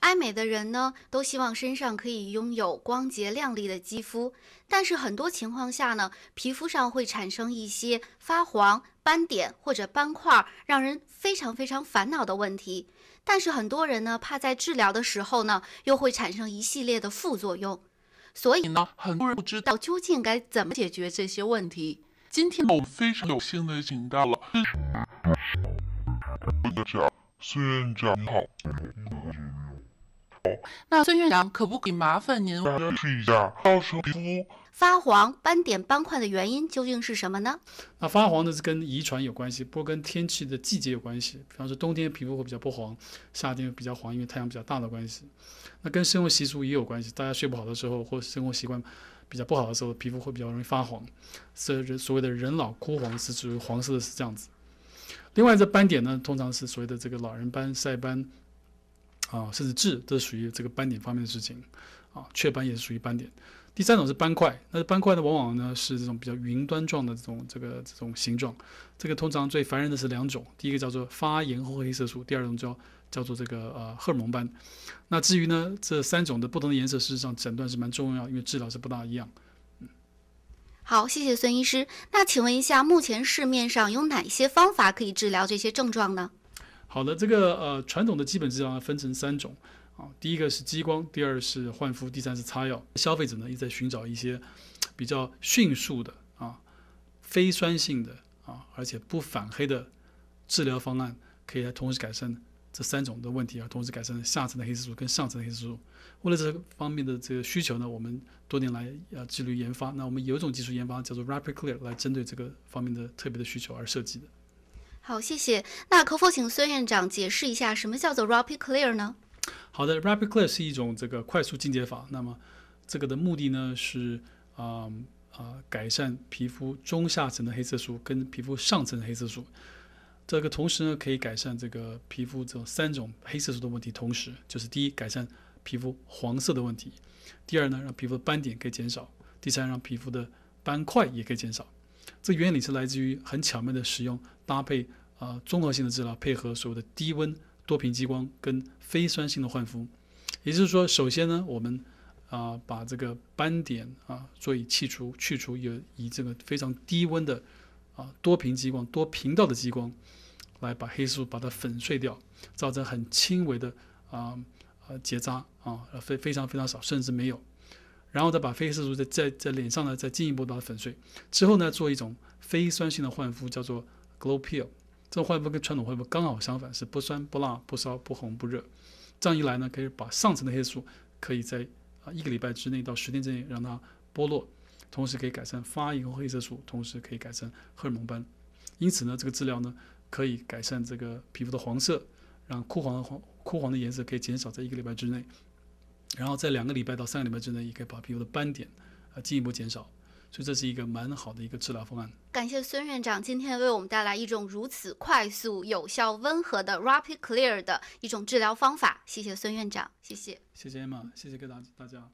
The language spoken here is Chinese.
爱美的人呢，都希望身上可以拥有光洁亮丽的肌肤，但是很多情况下呢，皮肤上会产生一些发黄、斑点或者斑块，让人非常非常烦恼的问题。但是很多人呢，怕在治疗的时候呢，又会产生一系列的副作用，所以呢，很多人不知道究竟该怎么解决这些问题。今天我们非常有幸的请到了，四院长，好。那孙院长，可不可以麻烦您解释一下，造成皮肤发黄斑点斑块的原因究竟是什么呢？那发黄的是跟遗传有关系，不跟天气的季节有关系。比方说冬天皮肤会比较不黄，夏天比较黄，因为太阳比较大的关系。那跟生活习俗也有关系。大家睡不好的时候，或生活习惯比较不好的时候，皮肤会比较容易发黄。所以所谓的人老枯黄，是指黄色的是这样子。另外这斑点呢，通常是所谓的这个老人斑、晒斑。啊，甚至痣都是属于这个斑点方面的事情，啊，雀斑也是属于斑点。第三种是斑块，那斑块呢，往往呢是这种比较云端状的这种这个这种形状。这个通常最烦人的是两种，第一个叫做发炎后黑色素，第二种叫叫做这个呃荷尔蒙斑。那至于呢这三种的不同的颜色，事实上诊断是蛮重要，因为治疗是不大一样。嗯，好，谢谢孙医师。那请问一下，目前市面上有哪些方法可以治疗这些症状呢？好的，这个呃，传统的基本治疗分成三种啊，第一个是激光，第二是焕肤，第三是擦药。消费者呢，也在寻找一些比较迅速的啊、非酸性的啊，而且不反黑的治疗方案，可以来同时改善这三种的问题，而同时改善下层的黑色素跟上层的黑色素。为了这方面的这个需求呢，我们多年来呃致力于研发。那我们有一种技术研发叫做 Rapid Clear，来针对这个方面的特别的需求而设计的。好，谢谢。那可否请孙院长解释一下，什么叫做 Rapid Clear 呢？好的，Rapid Clear 是一种这个快速清洁法。那么，这个的目的呢是啊啊，改善皮肤中下层的黑色素跟皮肤上层的黑色素。这个同时呢，可以改善这个皮肤这三种黑色素的问题。同时，就是第一，改善皮肤黄色的问题；第二呢，让皮肤的斑点可以减少；第三，让皮肤的斑块也可以减少。这原理是来自于很巧妙的使用搭配，呃，综合性的治疗配合所谓的低温多频激光跟非酸性的焕肤。也就是说，首先呢，我们啊把这个斑点啊所以去除去除，有以这个非常低温的啊多频激光、多频道的激光来把黑素把它粉碎掉，造成很轻微的啊呃结扎啊，非非常非常少，甚至没有。然后再把黑色素在在在脸上呢，再进一步把它粉碎，之后呢，做一种非酸性的焕肤，叫做 Glow Peel。这种焕肤跟传统焕肤刚好相反，是不酸不辣不烧不红不热。这样一来呢，可以把上层的黑色素可以在啊一个礼拜之内到十天之内让它剥落，同时可以改善发炎和黑色素，同时可以改善荷尔蒙斑。因此呢，这个治疗呢可以改善这个皮肤的黄色，让枯黄的黄枯黄的颜色可以减少在一个礼拜之内。然后在两个礼拜到三个礼拜之内，也可以把皮肤的斑点啊进一步减少，所以这是一个蛮好的一个治疗方案。感谢孙院长今天为我们带来一种如此快速、有效、温和的 Rapid Clear 的一种治疗方法。谢谢孙院长，谢谢。谢谢 Emma，谢谢各大大家。